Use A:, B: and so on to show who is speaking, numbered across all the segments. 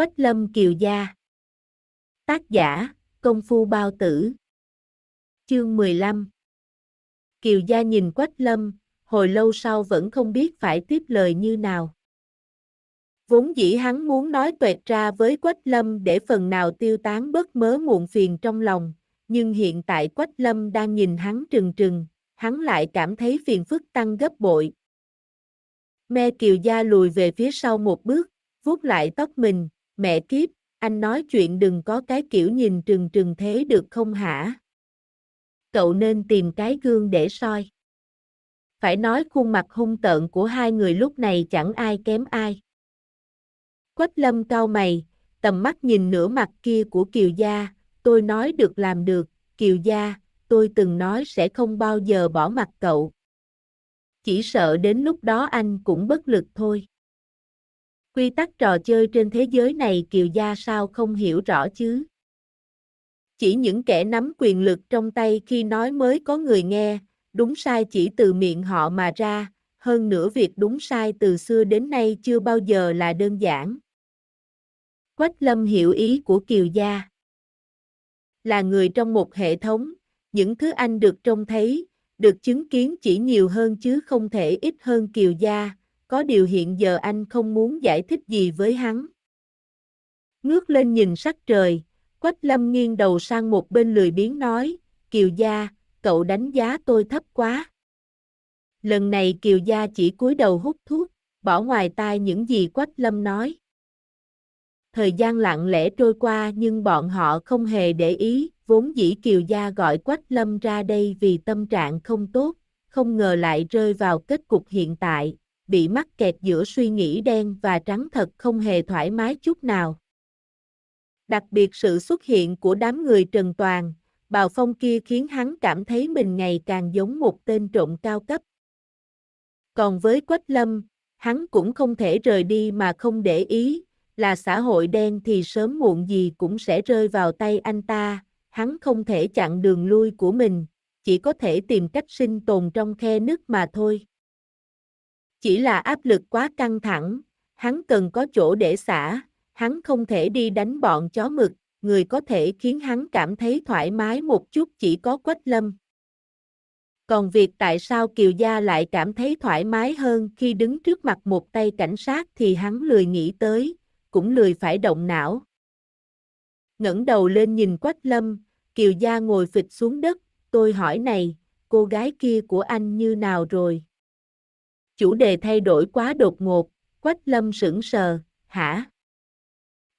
A: Quách Lâm Kiều Gia Tác giả, Công Phu Bao Tử Chương 15 Kiều Gia nhìn Quách Lâm, hồi lâu sau vẫn không biết phải tiếp lời như nào. Vốn dĩ hắn muốn nói tuệt ra với Quách Lâm để phần nào tiêu tán bớt mớ muộn phiền trong lòng, nhưng hiện tại Quách Lâm đang nhìn hắn trừng trừng, hắn lại cảm thấy phiền phức tăng gấp bội. Me Kiều Gia lùi về phía sau một bước, vuốt lại tóc mình, mẹ kiếp, anh nói chuyện đừng có cái kiểu nhìn trừng trừng thế được không hả? Cậu nên tìm cái gương để soi. Phải nói khuôn mặt hung tợn của hai người lúc này chẳng ai kém ai. Quách lâm cao mày, tầm mắt nhìn nửa mặt kia của Kiều Gia, tôi nói được làm được, Kiều Gia, tôi từng nói sẽ không bao giờ bỏ mặt cậu. Chỉ sợ đến lúc đó anh cũng bất lực thôi. Quy tắc trò chơi trên thế giới này kiều gia sao không hiểu rõ chứ? Chỉ những kẻ nắm quyền lực trong tay khi nói mới có người nghe, đúng sai chỉ từ miệng họ mà ra, hơn nữa việc đúng sai từ xưa đến nay chưa bao giờ là đơn giản. Quách Lâm hiểu ý của Kiều Gia. Là người trong một hệ thống, những thứ anh được trông thấy, được chứng kiến chỉ nhiều hơn chứ không thể ít hơn Kiều Gia, có điều hiện giờ anh không muốn giải thích gì với hắn. Ngước lên nhìn sắc trời, Quách Lâm nghiêng đầu sang một bên lười biếng nói, Kiều Gia, cậu đánh giá tôi thấp quá. Lần này Kiều Gia chỉ cúi đầu hút thuốc, bỏ ngoài tai những gì Quách Lâm nói. Thời gian lặng lẽ trôi qua nhưng bọn họ không hề để ý, vốn dĩ Kiều Gia gọi Quách Lâm ra đây vì tâm trạng không tốt, không ngờ lại rơi vào kết cục hiện tại, bị mắc kẹt giữa suy nghĩ đen và trắng thật không hề thoải mái chút nào. Đặc biệt sự xuất hiện của đám người Trần Toàn, Bào Phong kia khiến hắn cảm thấy mình ngày càng giống một tên trộm cao cấp. Còn với Quách Lâm, hắn cũng không thể rời đi mà không để ý, là xã hội đen thì sớm muộn gì cũng sẽ rơi vào tay anh ta, hắn không thể chặn đường lui của mình, chỉ có thể tìm cách sinh tồn trong khe nước mà thôi. Chỉ là áp lực quá căng thẳng, hắn cần có chỗ để xả, hắn không thể đi đánh bọn chó mực, người có thể khiến hắn cảm thấy thoải mái một chút chỉ có Quách Lâm. Còn việc tại sao Kiều Gia lại cảm thấy thoải mái hơn khi đứng trước mặt một tay cảnh sát thì hắn lười nghĩ tới, cũng lười phải động não. ngẩng đầu lên nhìn Quách Lâm, Kiều Gia ngồi phịch xuống đất, tôi hỏi này, cô gái kia của anh như nào rồi? chủ đề thay đổi quá đột ngột, Quách Lâm sững sờ, hả?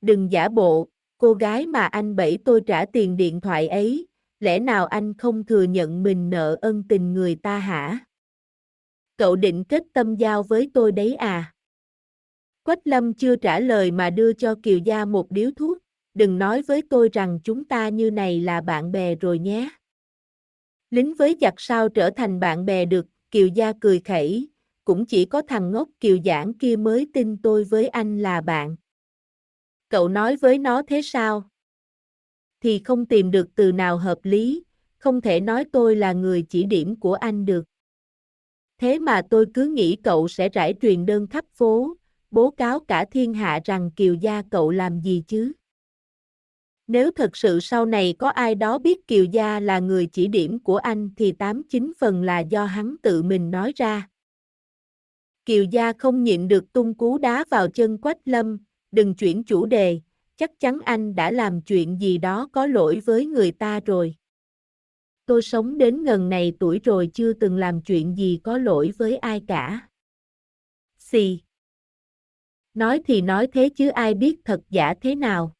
A: Đừng giả bộ, cô gái mà anh bẫy tôi trả tiền điện thoại ấy, lẽ nào anh không thừa nhận mình nợ ân tình người ta hả? Cậu định kết tâm giao với tôi đấy à? Quách Lâm chưa trả lời mà đưa cho Kiều Gia một điếu thuốc, đừng nói với tôi rằng chúng ta như này là bạn bè rồi nhé. Lính với giặc sao trở thành bạn bè được, Kiều Gia cười khẩy, cũng chỉ có thằng ngốc kiều giảng kia mới tin tôi với anh là bạn. Cậu nói với nó thế sao? Thì không tìm được từ nào hợp lý, không thể nói tôi là người chỉ điểm của anh được. Thế mà tôi cứ nghĩ cậu sẽ rải truyền đơn khắp phố, bố cáo cả thiên hạ rằng kiều gia cậu làm gì chứ? Nếu thật sự sau này có ai đó biết Kiều Gia là người chỉ điểm của anh thì 89 phần là do hắn tự mình nói ra. Kiều Gia không nhịn được tung cú đá vào chân Quách Lâm, đừng chuyển chủ đề, chắc chắn anh đã làm chuyện gì đó có lỗi với người ta rồi. Tôi sống đến gần này tuổi rồi chưa từng làm chuyện gì có lỗi với ai cả. Xì. Nói thì nói thế chứ ai biết thật giả thế nào.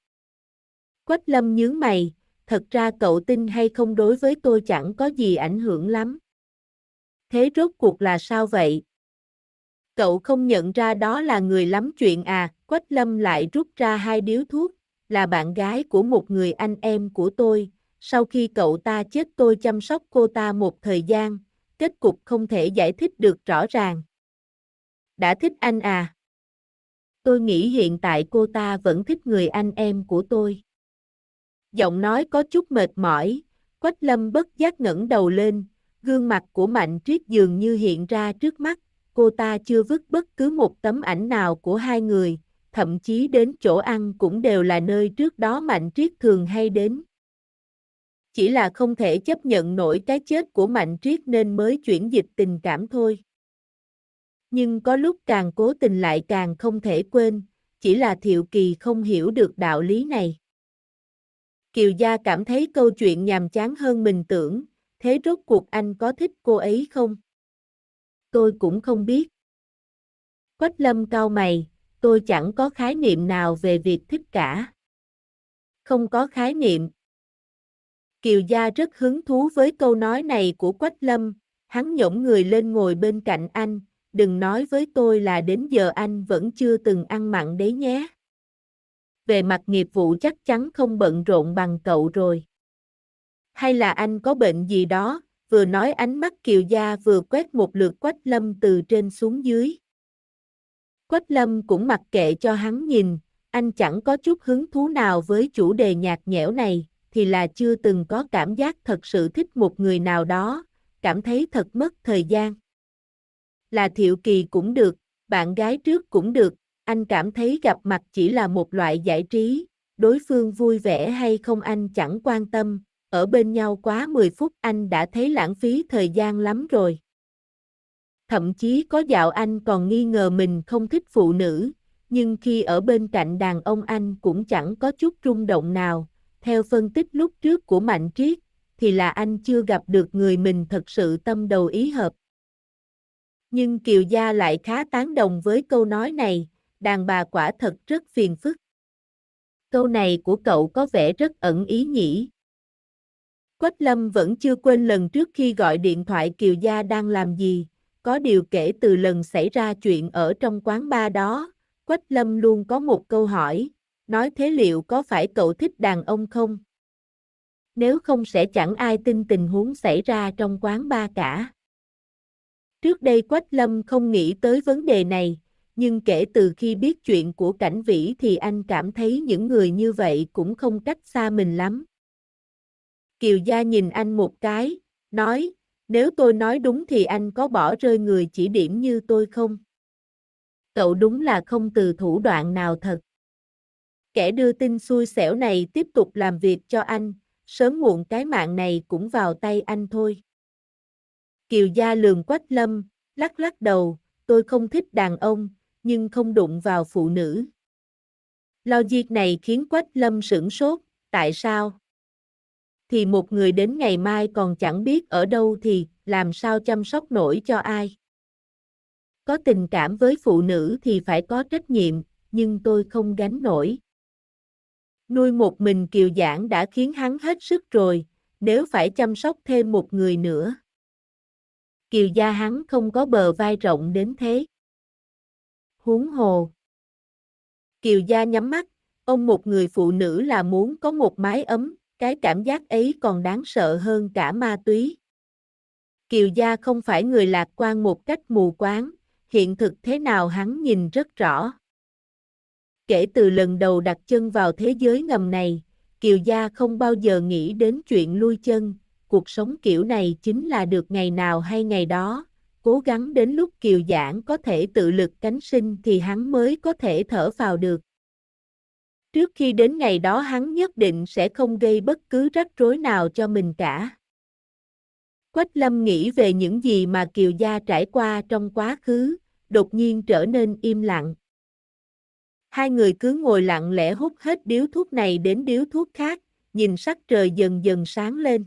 A: Quách lâm nhướng mày, thật ra cậu tin hay không đối với tôi chẳng có gì ảnh hưởng lắm. Thế rốt cuộc là sao vậy, cậu không nhận ra đó là người lắm chuyện à, Quách Lâm lại rút ra hai điếu thuốc, là bạn gái của một người anh em của tôi, sau khi cậu ta chết tôi chăm sóc cô ta một thời gian, kết cục không thể giải thích được rõ ràng. Đã thích anh à? Tôi nghĩ hiện tại cô ta vẫn thích người anh em của tôi. Giọng nói có chút mệt mỏi, Quách Lâm bất giác ngẩng đầu lên, gương mặt của Mạnh Triết dường như hiện ra trước mắt, cô ta chưa vứt bất cứ một tấm ảnh nào của hai người, thậm chí đến chỗ ăn cũng đều là nơi trước đó Mạnh Triết thường hay đến. Chỉ là không thể chấp nhận nổi cái chết của Mạnh Triết nên mới chuyển dịch tình cảm thôi. Nhưng có lúc càng cố tình lại càng không thể quên, chỉ là Thiệu Kỳ không hiểu được đạo lý này. Kiều Gia cảm thấy câu chuyện nhàm chán hơn mình tưởng, thế rốt cuộc anh có thích cô ấy không? tôi cũng không biết. Quách lâm cau mày, tôi chẳng có khái niệm nào về việc thích cả. Không có khái niệm. Kiều Gia rất hứng thú với câu nói này của Quách Lâm, hắn nhổm người lên ngồi bên cạnh anh, đừng nói với tôi là đến giờ anh vẫn chưa từng ăn mặn đấy nhé. Về mặt nghiệp vụ chắc chắn không bận rộn bằng cậu rồi. Hay là anh có bệnh gì đó, vừa nói ánh mắt kiều gia vừa quét một lượt quách lâm từ trên xuống dưới. Quách lâm cũng mặc kệ cho hắn nhìn, anh chẳng có chút hứng thú nào với chủ đề nhạt nhẽo này, thì là chưa từng có cảm giác thật sự thích một người nào đó, cảm thấy thật mất thời gian. Là thiệu kỳ cũng được, bạn gái trước cũng được, anh cảm thấy gặp mặt chỉ là một loại giải trí, đối phương vui vẻ hay không anh chẳng quan tâm, ở bên nhau quá 10 phút anh đã thấy lãng phí thời gian lắm rồi. Thậm chí có dạo anh còn nghi ngờ mình không thích phụ nữ, nhưng khi ở bên cạnh đàn ông anh cũng chẳng có chút rung động nào. Theo phân tích lúc trước của Mạnh Triết, thì là anh chưa gặp được người mình thật sự tâm đầu ý hợp. Nhưng Kiều Gia lại khá tán đồng với câu nói này, đàn bà quả thật rất phiền phức. Câu này của cậu có vẻ rất ẩn ý nhỉ, Quách Lâm vẫn chưa quên lần trước khi gọi điện thoại Kiều Gia đang làm gì, có điều kể từ lần xảy ra chuyện ở trong quán ba đó, Quách Lâm luôn có một câu hỏi, nói thế liệu có phải cậu thích đàn ông không? Nếu không sẽ chẳng ai tin tình huống xảy ra trong quán ba cả. Trước đây Quách Lâm không nghĩ tới vấn đề này, nhưng kể từ khi biết chuyện của Cảnh Vĩ thì anh cảm thấy những người như vậy cũng không cách xa mình lắm. Kiều Gia nhìn anh một cái, nói, nếu tôi nói đúng thì anh có bỏ rơi người chỉ điểm như tôi không? Cậu đúng là không từ thủ đoạn nào thật. Kẻ đưa tin xui xẻo này tiếp tục làm việc cho anh, sớm muộn cái mạng này cũng vào tay anh thôi. Kiều Gia lường quách lâm, lắc lắc đầu, tôi không thích đàn ông, nhưng không đụng vào phụ nữ. diệt này khiến Quách Lâm sửng sốt, tại sao? thì một người đến ngày mai còn chẳng biết ở đâu thì làm sao chăm sóc nổi cho ai. Có tình cảm với phụ nữ thì phải có trách nhiệm, nhưng tôi không gánh nổi. Nuôi một mình Kiều Giảng đã khiến hắn hết sức rồi, nếu phải chăm sóc thêm một người nữa. Kiều gia hắn không có bờ vai rộng đến thế. Huống hồ. Kiều gia nhắm mắt, ông một người phụ nữ là muốn có một mái ấm cái cảm giác ấy còn đáng sợ hơn cả ma túy. Kiều Gia không phải người lạc quan một cách mù quáng, hiện thực thế nào hắn nhìn rất rõ. Kể từ lần đầu đặt chân vào thế giới ngầm này, Kiều Gia không bao giờ nghĩ đến chuyện lui chân, cuộc sống kiểu này chính là được ngày nào hay ngày đó, cố gắng đến lúc Kiều Giảng có thể tự lực cánh sinh thì hắn mới có thể thở vào được. Trước khi đến ngày đó hắn nhất định sẽ không gây bất cứ rắc rối nào cho mình cả. Quách Lâm nghĩ về những gì mà Kiều Gia trải qua trong quá khứ, đột nhiên trở nên im lặng. Hai người cứ ngồi lặng lẽ hút hết điếu thuốc này đến điếu thuốc khác, nhìn sắc trời dần dần sáng lên.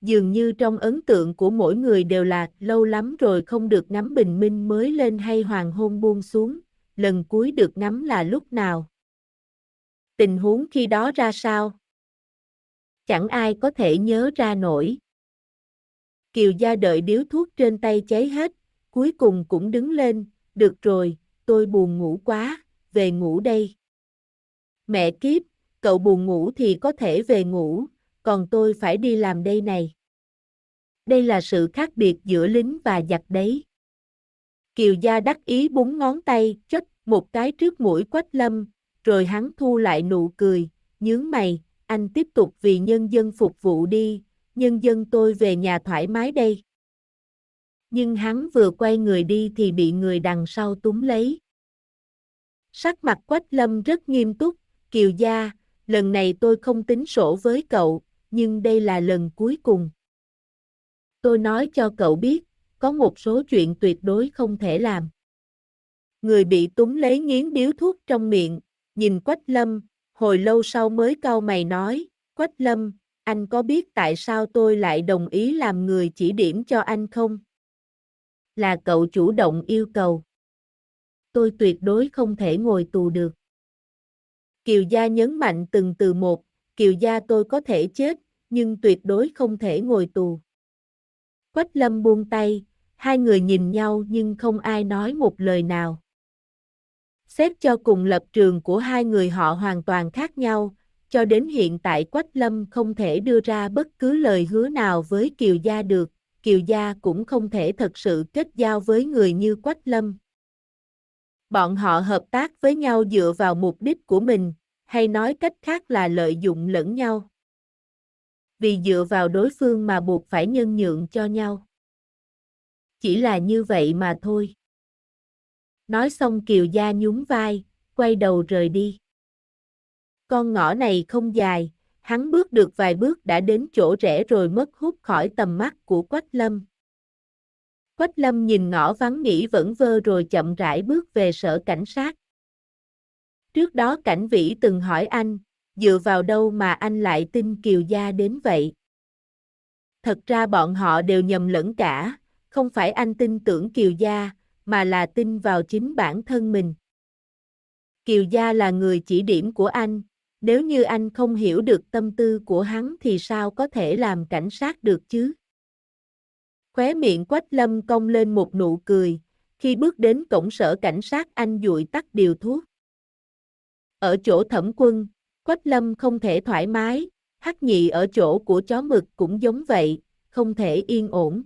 A: Dường như trong ấn tượng của mỗi người đều là lâu lắm rồi không được ngắm bình minh mới lên hay hoàng hôn buông xuống, lần cuối được ngắm là lúc nào tình huống khi đó ra sao? Chẳng ai có thể nhớ ra nổi. Kiều Gia đợi điếu thuốc trên tay cháy hết, cuối cùng cũng đứng lên, được rồi, tôi buồn ngủ quá, về ngủ đây. Mẹ kiếp, cậu buồn ngủ thì có thể về ngủ, còn tôi phải đi làm đây này. Đây là sự khác biệt giữa lính và giặc đấy. Kiều Gia đắc ý búng ngón tay, chất một cái trước mũi Quách Lâm, rồi hắn thu lại nụ cười, nhướng mày, anh tiếp tục vì nhân dân phục vụ đi, nhân dân tôi về nhà thoải mái đây. Nhưng hắn vừa quay người đi thì bị người đằng sau túm lấy. Sắc mặt Quách Lâm rất nghiêm túc, Kiều Gia, lần này tôi không tính sổ với cậu, nhưng đây là lần cuối cùng. Tôi nói cho cậu biết, có một số chuyện tuyệt đối không thể làm. Người bị túng lấy nghiến điếu thuốc trong miệng, Nhìn Quách Lâm, hồi lâu sau mới cau mày nói, Quách Lâm, anh có biết tại sao tôi lại đồng ý làm người chỉ điểm cho anh không? Là cậu chủ động yêu cầu. Tôi tuyệt đối không thể ngồi tù được. Kiều Gia nhấn mạnh từng từ một, Kiều Gia tôi có thể chết, nhưng tuyệt đối không thể ngồi tù. Quách Lâm buông tay, hai người nhìn nhau nhưng không ai nói một lời nào. Xét cho cùng lập trường của hai người họ hoàn toàn khác nhau, cho đến hiện tại Quách Lâm không thể đưa ra bất cứ lời hứa nào với Kiều Gia được, Kiều Gia cũng không thể thật sự kết giao với người như Quách Lâm. Bọn họ hợp tác với nhau dựa vào mục đích của mình, hay nói cách khác là lợi dụng lẫn nhau. Vì dựa vào đối phương mà buộc phải nhân nhượng cho nhau. Chỉ là như vậy mà thôi. Nói xong Kiều Gia nhún vai, quay đầu rời đi. Con ngõ này không dài, hắn bước được vài bước đã đến chỗ rẽ rồi mất hút khỏi tầm mắt của Quách Lâm. Quách Lâm nhìn ngõ vắng nghĩ vẫn vơ rồi chậm rãi bước về sở cảnh sát. Trước đó cảnh vĩ từng hỏi anh, dựa vào đâu mà anh lại tin Kiều Gia đến vậy? Thật ra bọn họ đều nhầm lẫn cả, không phải anh tin tưởng Kiều Gia, mà là tin vào chính bản thân mình. Kiều Gia là người chỉ điểm của anh, nếu như anh không hiểu được tâm tư của hắn thì sao có thể làm cảnh sát được chứ? Khóe miệng Quách Lâm cong lên một nụ cười, khi bước đến cổng sở cảnh sát anh dụi tắt điều thuốc. Ở chỗ thẩm quân, Quách Lâm không thể thoải mái, hắc nhị ở chỗ của chó mực cũng giống vậy, không thể yên ổn.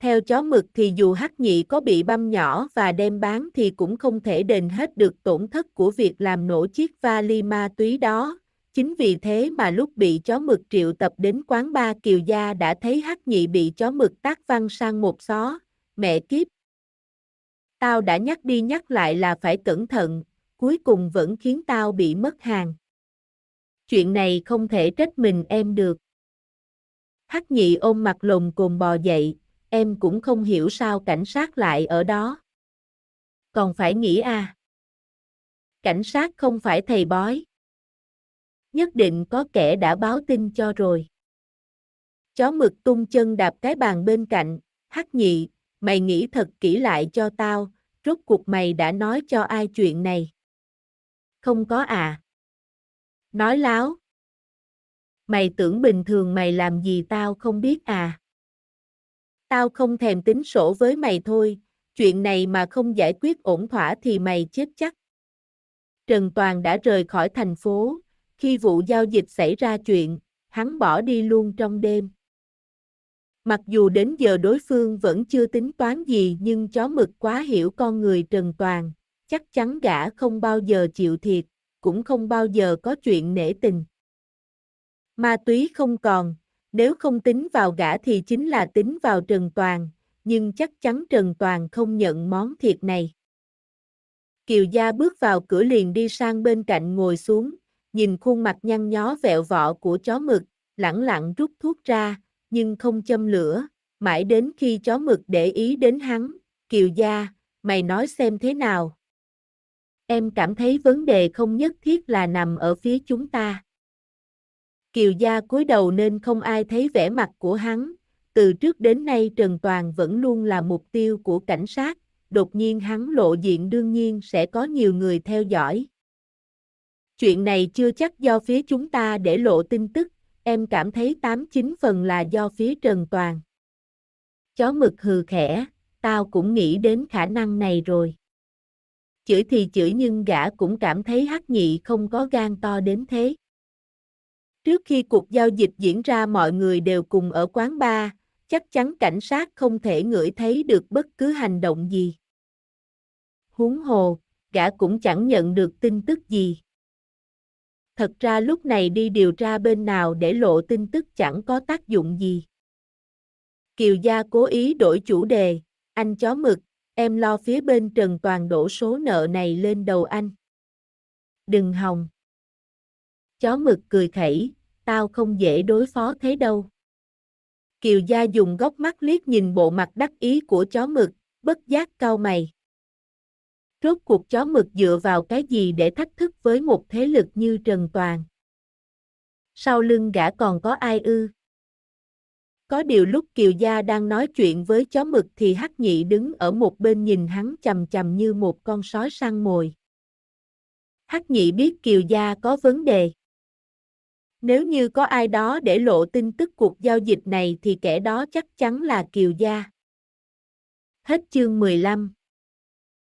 A: Theo chó mực thì dù hắc nhị có bị băm nhỏ và đem bán thì cũng không thể đền hết được tổn thất của việc làm nổ chiếc vali ma túy đó. Chính vì thế mà lúc bị chó mực triệu tập đến quán ba Kiều Gia đã thấy hắc nhị bị chó mực tác văng sang một xó. Mẹ kiếp! Tao đã nhắc đi nhắc lại là phải cẩn thận, cuối cùng vẫn khiến tao bị mất hàng. Chuyện này không thể trách mình em được. Hắc nhị ôm mặt lồng cồn bò dậy, em cũng không hiểu sao cảnh sát lại ở đó. Còn phải nghĩ à. Cảnh sát không phải thầy bói. Nhất định có kẻ đã báo tin cho rồi. Chó mực tung chân đạp cái bàn bên cạnh, hắc nhị, mày nghĩ thật kỹ lại cho tao, rốt cuộc mày đã nói cho ai chuyện này. Không có à. Nói láo. Mày tưởng bình thường mày làm gì tao không biết à. Tao không thèm tính sổ với mày thôi, chuyện này mà không giải quyết ổn thỏa thì mày chết chắc. Trần Toàn đã rời khỏi thành phố, khi vụ giao dịch xảy ra chuyện, hắn bỏ đi luôn trong đêm. Mặc dù đến giờ đối phương vẫn chưa tính toán gì nhưng chó mực quá hiểu con người Trần Toàn, chắc chắn gã không bao giờ chịu thiệt, cũng không bao giờ có chuyện nể tình. Ma túy không còn, nếu không tính vào gã thì chính là tính vào Trần Toàn, nhưng chắc chắn Trần Toàn không nhận món thiệt này. Kiều Gia bước vào cửa liền đi sang bên cạnh ngồi xuống, nhìn khuôn mặt nhăn nhó vẹo vọ của chó mực, lẳng lặng rút thuốc ra, nhưng không châm lửa, mãi đến khi chó mực để ý đến hắn, Kiều Gia, mày nói xem thế nào. Em cảm thấy vấn đề không nhất thiết là nằm ở phía chúng ta. Kiều gia cúi đầu nên không ai thấy vẻ mặt của hắn, từ trước đến nay Trần Toàn vẫn luôn là mục tiêu của cảnh sát, đột nhiên hắn lộ diện đương nhiên sẽ có nhiều người theo dõi. Chuyện này chưa chắc do phía chúng ta để lộ tin tức, em cảm thấy 89 phần là do phía Trần Toàn. Chó mực hừ khẽ, tao cũng nghĩ đến khả năng này rồi. Chửi thì chửi nhưng gã cũng cảm thấy hắc nhị không có gan to đến thế. Trước khi cuộc giao dịch diễn ra mọi người đều cùng ở quán bar, chắc chắn cảnh sát không thể ngửi thấy được bất cứ hành động gì. Huống hồ, gã cũng chẳng nhận được tin tức gì. Thật ra lúc này đi điều tra bên nào để lộ tin tức chẳng có tác dụng gì. Kiều Gia cố ý đổi chủ đề, anh chó mực, em lo phía bên Trần Toàn đổ số nợ này lên đầu anh. Đừng hòng. Chó mực cười khẩy, tao không dễ đối phó thế đâu. Kiều Gia dùng góc mắt liếc nhìn bộ mặt đắc ý của chó mực, bất giác cau mày. Rốt cuộc chó mực dựa vào cái gì để thách thức với một thế lực như Trần Toàn? Sau lưng gã còn có ai ư? Có điều lúc Kiều Gia đang nói chuyện với chó mực thì Hắc Nhị đứng ở một bên nhìn hắn chầm chầm như một con sói săn mồi. Hắc Nhị biết Kiều Gia có vấn đề. Nếu như có ai đó để lộ tin tức cuộc giao dịch này thì kẻ đó chắc chắn là Kiều Gia. Hết chương 15